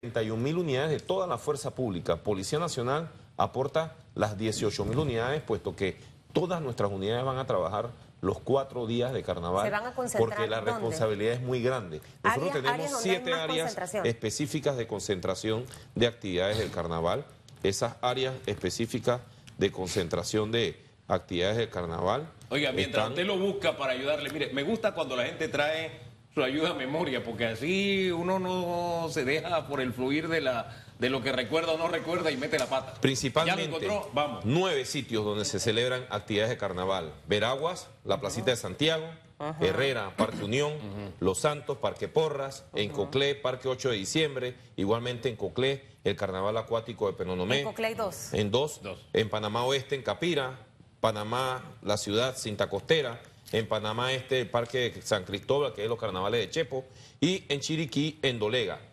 31 mil unidades de toda la fuerza pública. Policía Nacional aporta las 18 mil unidades, puesto que todas nuestras unidades van a trabajar los cuatro días de carnaval, porque la responsabilidad es muy grande. Nosotros tenemos siete áreas específicas de concentración de actividades del carnaval. Esas áreas específicas de concentración de actividades del carnaval. Oiga, mientras usted lo busca para ayudarle, mire, me gusta cuando la gente trae ayuda a memoria, porque así uno no se deja por el fluir de la de lo que recuerda o no recuerda y mete la pata. Principalmente, nueve sitios donde se celebran actividades de carnaval. Veraguas, la Placita de Santiago, Herrera, Parque Unión, Los Santos, Parque Porras, en Coclé, Parque 8 de Diciembre, igualmente en Coclé, el Carnaval Acuático de Penonomé. En Coclé dos. En dos. En Panamá Oeste, en Capira, Panamá, la ciudad, Cinta Costera. En Panamá este el Parque San Cristóbal, que es los carnavales de Chepo. Y en Chiriquí, en Dolega.